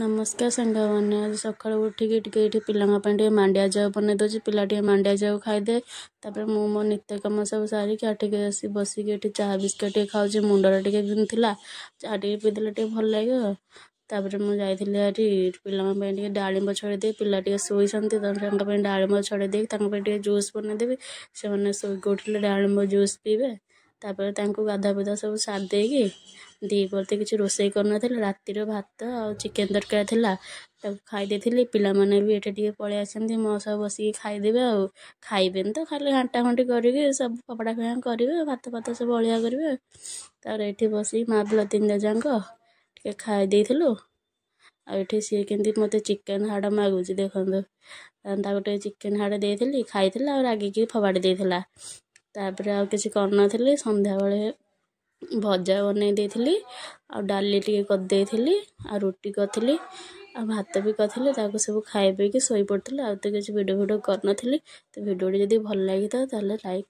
ନମସ୍କାର ସାଙ୍ଗମାନେ ଆଜି ସକାଳୁ ଉଠିକି ଟିକେ ଏଠି ପିଲାଙ୍କ ପାଇଁ ଟିକେ ମାଣ୍ଡିଆ ଜାଉ ବନେଇ ଦେଉଛି ପିଲା ଟିକେ ମାଣ୍ଡିଆ ଜାଉ ଖାଇଦିଏ ତାପରେ ମୁଁ ମୋ ନିତ୍ୟକର୍ମ ସବୁ ସାରିକି ଆଉ ଟିକେ ଆସି ବସିକି ଏଠି ଚାହା ବିସ୍କୁଟ୍ ଟିକେ ଖାଉଛି ମୁଣ୍ଡଟା ଟିକେ ବିନ୍ଧୁଥିଲା ଚାହା ଟିକେ ପିଇଦେଲେ ଟିକେ ଭଲ ଲାଗିବ ତାପରେ ମୁଁ ଯାଇଥିଲି ଏଠି ପିଲାଙ୍କ ପାଇଁ ଟିକେ ଡାଳିମ୍ବ ଛଡ଼େଇ ଦେଇ ପିଲା ଟିକେ ଶୋଇଛନ୍ତି ତାଙ୍କ ପାଇଁ ଡାଳିମ୍ବ ଛଡ଼େଇ ଦେଇକି ତାଙ୍କ ପାଇଁ ଟିକେ ଜୁସ୍ ବନେଇଦେବି ସେମାନେ ଶୋଇକି ଉଠିଲେ ଡାଳିମ୍ବ ଜୁସ୍ ପିଇବେ ତା'ପରେ ତାଙ୍କୁ ଗାଧୁଆପାଧୁଆ ସବୁ ସାରି ଦେଇକି ଦ୍ୱିପହରତେ କିଛି ରୋଷେଇ କରିନଥିଲି ରାତିର ଭାତ ଆଉ ଚିକେନ୍ ତରକାରୀ ଥିଲା ତାକୁ ଖାଇ ଦେଇଥିଲି ପିଲାମାନେ ବି ଏଠି ଟିକେ ପଳେଇ ଆସିଛନ୍ତି ମୋ ସହ ବସିକି ଖାଇଦେବେ ଆଉ ଖାଇବେନି ତ ଖାଲି ଘାଣ୍ଟା ଘାଣ୍ଟି କରିକି ସବୁ ଫୋପଡ଼ା ଫିଙ୍ଗା କରିବେ ଭାତ ଫାତ ସବୁ ଅଳିଆ କରିବେ ତା'ପରେ ଏଠି ବସିକି ମା' ପିଲା ତିନିଟା ଯାକ ଟିକେ ଖାଇ ଦେଇଥିଲୁ ଆଉ ଏଠି ସିଏ କେମିତି ମୋତେ ଚିକେନ୍ ହାଡ଼ ମାଗୁଛି ଦେଖନ୍ତୁ ତାକୁ ଟିକେ ଚିକେନ୍ ହାଡ଼ ଦେଇଥିଲି ଖାଇଥିଲା ଆଉ ରାଗିକି ଫୋପାଡ଼ି ଦେଇଥିଲା ତାପରେ ଆଉ କିଛି କରିନଥିଲି ସନ୍ଧ୍ୟାବେଳେ ଭଜା ବନେଇ ଦେଇଥିଲି ଆଉ ଡାଲି ଟିକେ କରିଦେଇଥିଲି ଆଉ ରୁଟି କରିଥିଲି ଆଉ ଭାତ ବି କରିଥିଲି ତାକୁ ସବୁ ଖାଇ ପିଇକି ଶୋଇପଡ଼ିଥିଲି ଆଉ ତ କିଛି ଭିଡ଼ିଓ ଫିଡ଼ିଓ କରିନଥିଲି ତ ଭିଡ଼ିଓଟି ଯଦି ଭଲ ଲାଗିଥାଏ ତାହେଲେ ଲାଇକ୍